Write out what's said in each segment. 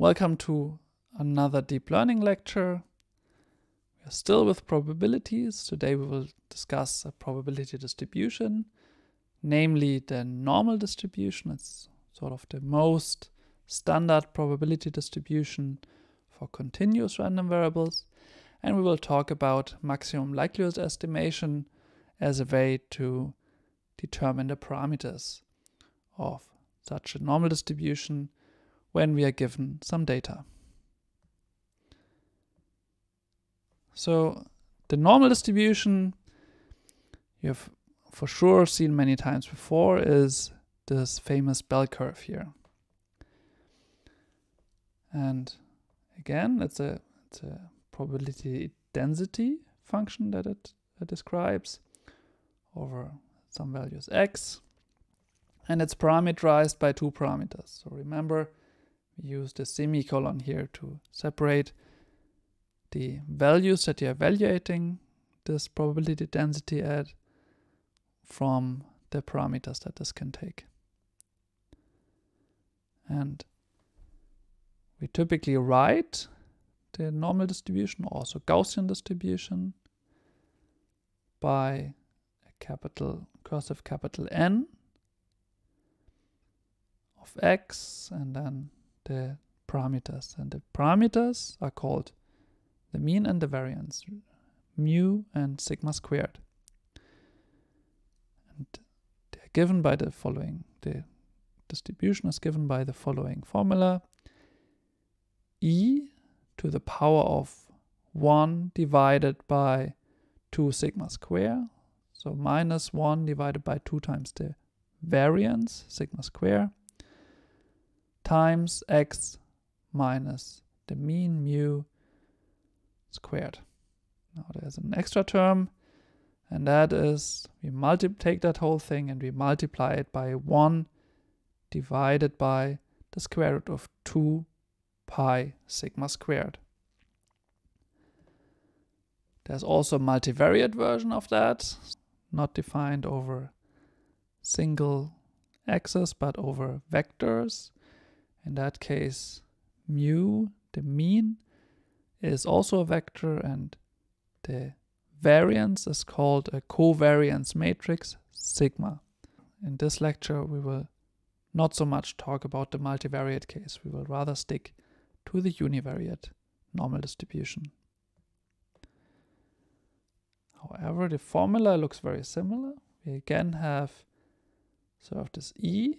Welcome to another deep learning lecture. We are still with probabilities. Today we will discuss a probability distribution, namely the normal distribution. It's sort of the most standard probability distribution for continuous random variables. And we will talk about maximum likelihood estimation as a way to determine the parameters of such a normal distribution when we are given some data. So the normal distribution you have for sure seen many times before is this famous bell curve here. And again, it's a, it's a probability density function that it, it describes over some values x. And it's parameterized by two parameters. So remember, we use the semicolon here to separate the values that you're evaluating this probability density at from the parameters that this can take. And we typically write the normal distribution, also Gaussian distribution, by a capital cursive capital N of x and then the parameters. And the parameters are called the mean and the variance, mu and sigma squared. And they're given by the following. The distribution is given by the following formula. E to the power of 1 divided by 2 sigma square. So minus 1 divided by 2 times the variance, sigma square times x minus the mean mu squared. Now there's an extra term, and that is we multi take that whole thing and we multiply it by 1 divided by the square root of 2 pi sigma squared. There's also a multivariate version of that, not defined over single axis but over vectors. In that case, mu, the mean, is also a vector and the variance is called a covariance matrix, sigma. In this lecture, we will not so much talk about the multivariate case. We will rather stick to the univariate normal distribution. However, the formula looks very similar. We again have sort of this E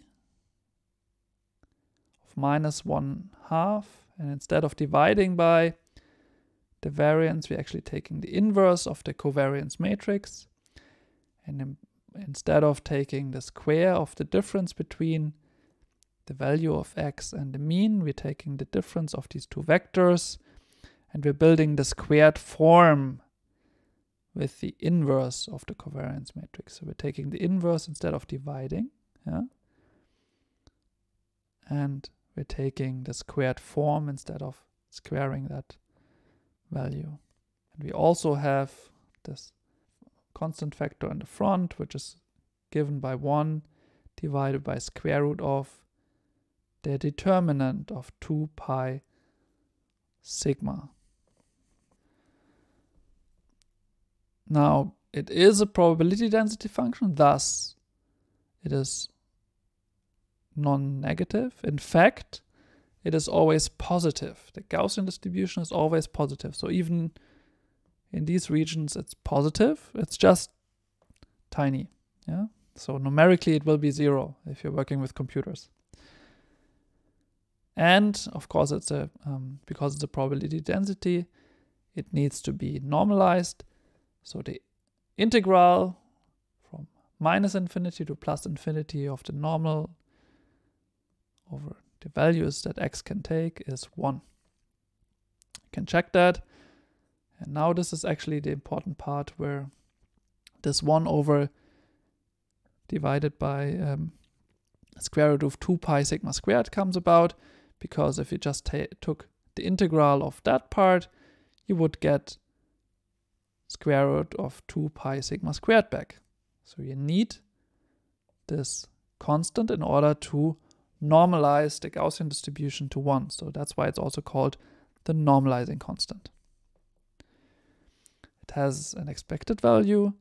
of minus 1 half. And instead of dividing by the variance, we're actually taking the inverse of the covariance matrix. And in, instead of taking the square of the difference between the value of x and the mean, we're taking the difference of these two vectors and we're building the squared form with the inverse of the covariance matrix. So we're taking the inverse instead of dividing. Yeah? And we're taking the squared form instead of squaring that value. And we also have this constant factor in the front, which is given by 1 divided by square root of the determinant of 2 pi sigma. Now, it is a probability density function, thus it is non negative. In fact, it is always positive. The Gaussian distribution is always positive. So even in these regions, it's positive. It's just tiny. Yeah. So numerically, it will be zero if you're working with computers. And of course, it's a um, because it's a probability density, it needs to be normalized. So the integral from minus infinity to plus infinity of the normal over the values that x can take is 1. You can check that. And now this is actually the important part where this 1 over divided by um, square root of 2 pi sigma squared comes about, because if you just took the integral of that part, you would get square root of 2 pi sigma squared back. So you need this constant in order to normalize the Gaussian distribution to 1. So that's why it's also called the normalizing constant. It has an expected value,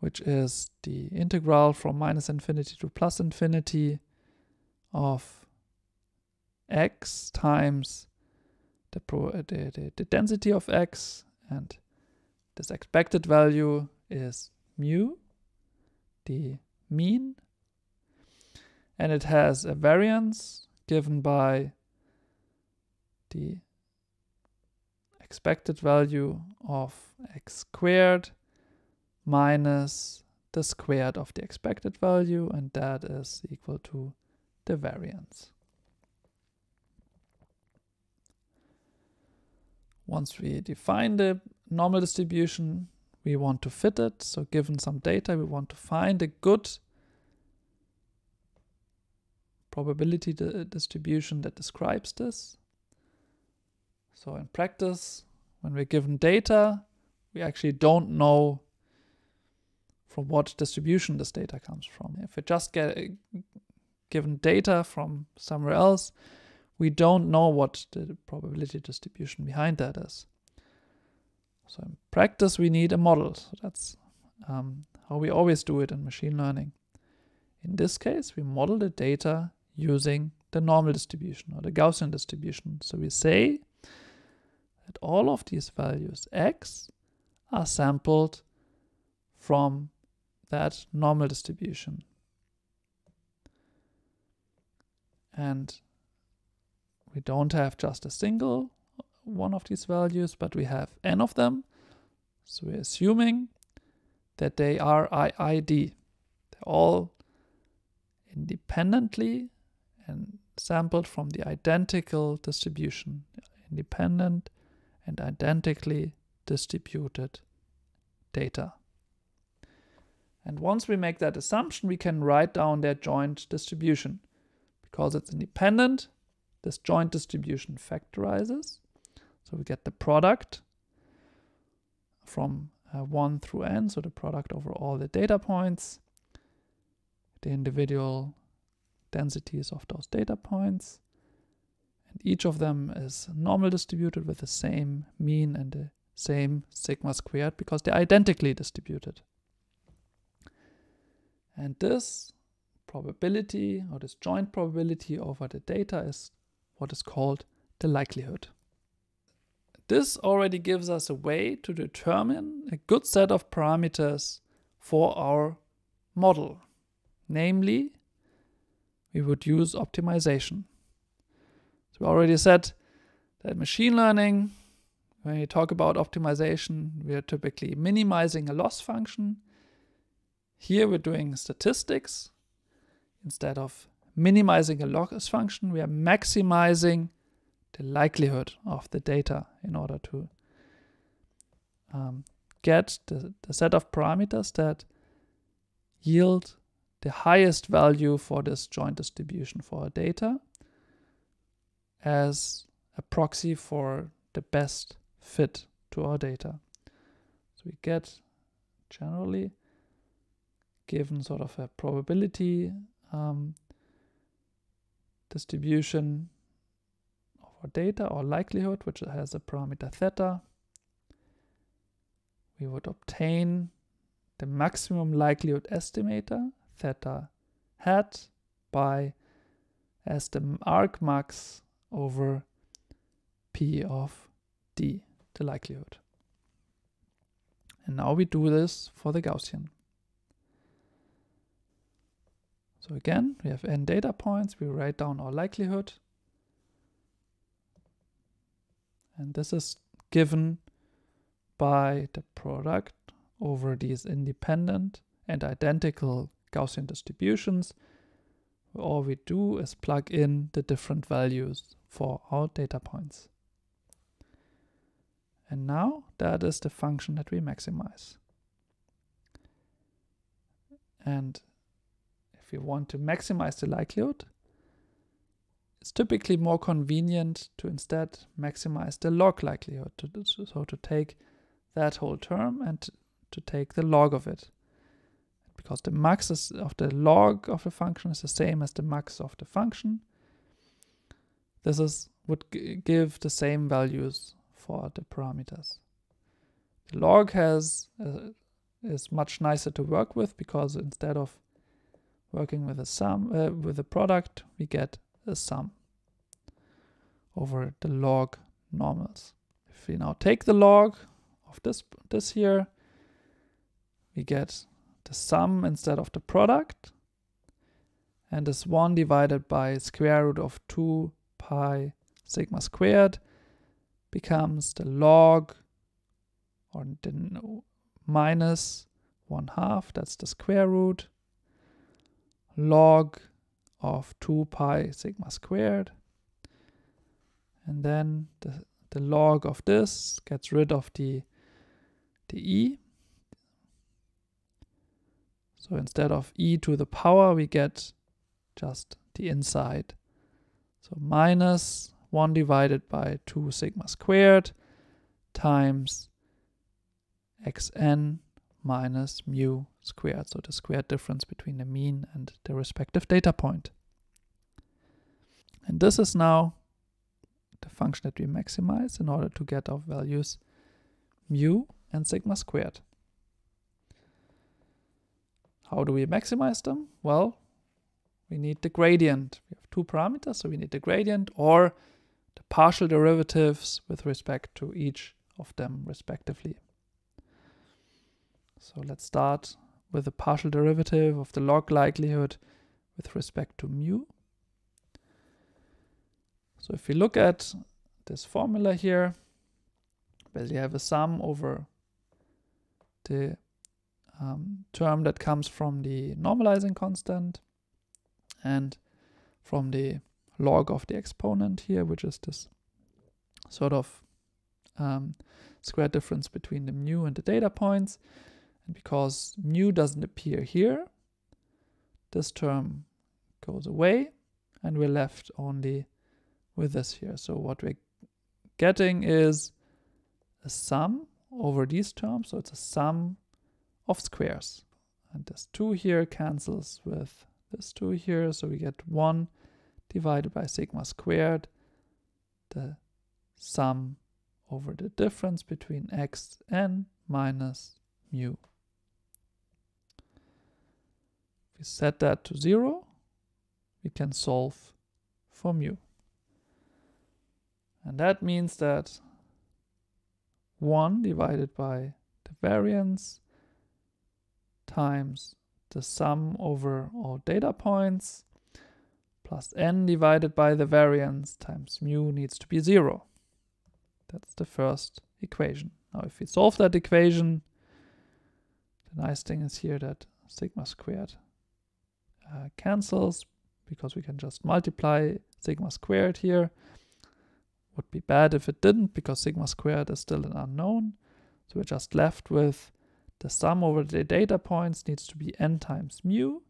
which is the integral from minus infinity to plus infinity of x times the, pro, uh, the, the, the density of x. And this expected value is mu, the mean and it has a variance given by the expected value of x squared minus the squared of the expected value and that is equal to the variance. Once we define the normal distribution, we want to fit it. So given some data, we want to find a good probability distribution that describes this. So in practice, when we're given data, we actually don't know from what distribution this data comes from. If we just get given data from somewhere else, we don't know what the probability distribution behind that is. So in practice, we need a model. So that's um, how we always do it in machine learning. In this case, we model the data using the normal distribution or the Gaussian distribution. So we say that all of these values x are sampled from that normal distribution. And we don't have just a single one of these values, but we have n of them. So we're assuming that they are IID. They're all independently and sampled from the identical distribution, independent and identically distributed data. And once we make that assumption, we can write down their joint distribution. Because it's independent, this joint distribution factorizes. So we get the product from uh, 1 through n, so the product over all the data points, the individual densities of those data points. And each of them is normal distributed with the same mean and the same sigma squared because they're identically distributed. And this probability or this joint probability over the data is what is called the likelihood. This already gives us a way to determine a good set of parameters for our model, namely we would use optimization. So we already said that machine learning, when we talk about optimization, we are typically minimizing a loss function. Here we're doing statistics. Instead of minimizing a loss function, we are maximizing the likelihood of the data in order to um, get the, the set of parameters that yield the highest value for this joint distribution for our data as a proxy for the best fit to our data. So we get generally given sort of a probability um, distribution of our data or likelihood, which has a parameter theta. We would obtain the maximum likelihood estimator theta hat by as the arc max over p of d, the likelihood. And now we do this for the Gaussian. So again, we have n data points, we write down our likelihood. And this is given by the product over these independent and identical Gaussian distributions, all we do is plug in the different values for our data points. And now that is the function that we maximize. And if you want to maximize the likelihood, it's typically more convenient to instead maximize the log likelihood. So to take that whole term and to take the log of it because the max is, of the log of the function is the same as the max of the function. This is would give the same values for the parameters. The log has uh, is much nicer to work with because instead of working with a sum uh, with a product, we get a sum over the log normals. If we now take the log of this this here, we get the sum instead of the product and this 1 divided by square root of 2 pi sigma squared becomes the log or the minus 1 half, that's the square root, log of 2 pi sigma squared. And then the, the log of this gets rid of the, the e so instead of e to the power, we get just the inside. So minus 1 divided by 2 sigma squared times xn minus mu squared, so the squared difference between the mean and the respective data point. And this is now the function that we maximize in order to get our values mu and sigma squared. How do we maximize them? Well, we need the gradient. We have two parameters, so we need the gradient or the partial derivatives with respect to each of them respectively. So let's start with the partial derivative of the log likelihood with respect to mu. So if we look at this formula here, basically have a sum over the um, term that comes from the normalizing constant and from the log of the exponent here, which is this sort of um, square difference between the mu and the data points. And because mu doesn't appear here, this term goes away and we're left only with this here. So what we're getting is a sum over these terms. So it's a sum of squares. And this 2 here cancels with this 2 here, so we get 1 divided by sigma squared, the sum over the difference between x and minus mu. we set that to 0, we can solve for mu. And that means that 1 divided by the variance times the sum over all data points plus n divided by the variance times mu needs to be zero. That's the first equation. Now if we solve that equation, the nice thing is here that sigma squared uh, cancels because we can just multiply sigma squared here. Would be bad if it didn't because sigma squared is still an unknown. So we're just left with the sum over the data points needs to be n times mu,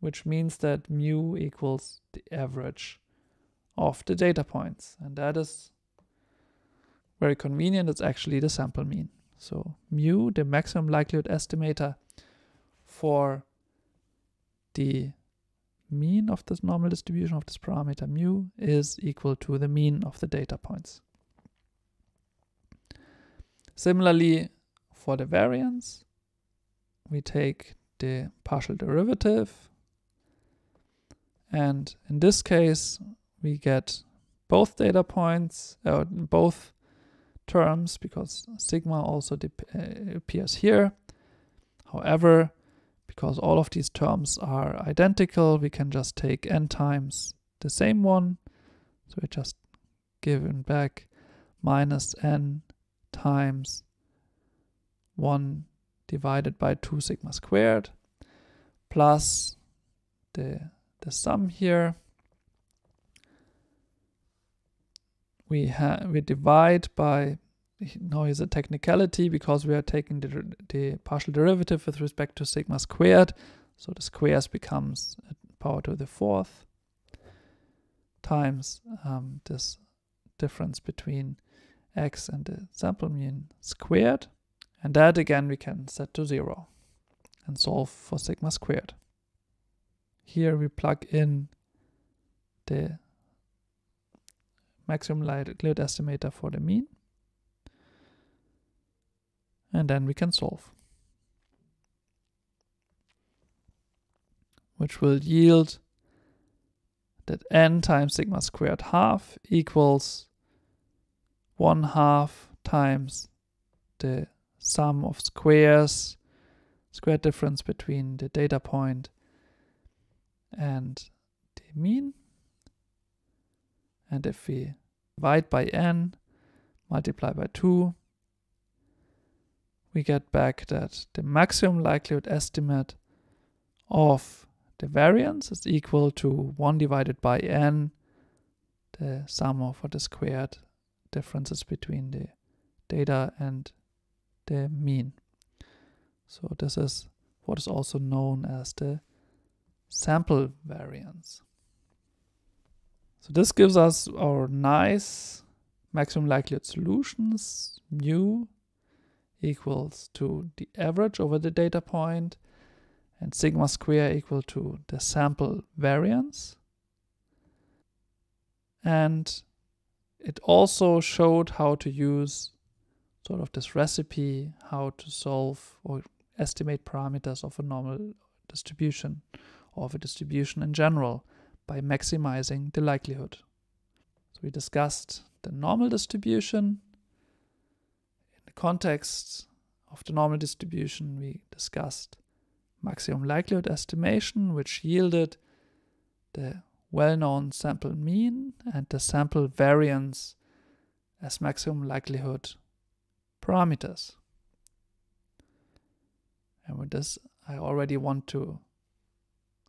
which means that mu equals the average of the data points. And that is very convenient. It's actually the sample mean. So mu, the maximum likelihood estimator for the mean of this normal distribution of this parameter mu is equal to the mean of the data points. Similarly, for the variance, we take the partial derivative. And in this case, we get both data points, uh, both terms, because sigma also uh, appears here. However, because all of these terms are identical, we can just take n times the same one. So we're just giving back minus n times 1 divided by 2 sigma squared plus the, the sum here. We, have we divide by, now is a technicality because we are taking the, the partial derivative with respect to sigma squared. So the squares becomes power to the fourth times um, this difference between x and the sample mean squared. And that again we can set to zero and solve for sigma squared. Here we plug in the maximum likelihood estimator for the mean. And then we can solve. Which will yield that n times sigma squared half equals 1 half times the sum of squares, square difference between the data point and the mean. And if we divide by n, multiply by 2, we get back that the maximum likelihood estimate of the variance is equal to 1 divided by n, the sum of what is squared differences between the data and the mean. So this is what is also known as the sample variance. So this gives us our nice maximum likelihood solutions, mu equals to the average over the data point and sigma square equal to the sample variance. And it also showed how to use sort of this recipe, how to solve or estimate parameters of a normal distribution or of a distribution in general by maximizing the likelihood. So we discussed the normal distribution. In the context of the normal distribution, we discussed maximum likelihood estimation, which yielded the well-known sample mean and the sample variance as maximum likelihood parameters. And with this, I already want to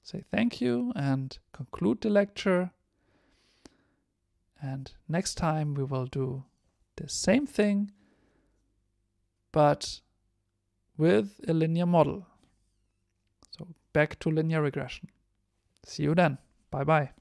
say thank you and conclude the lecture. And next time we will do the same thing, but with a linear model. So back to linear regression. See you then. Bye bye.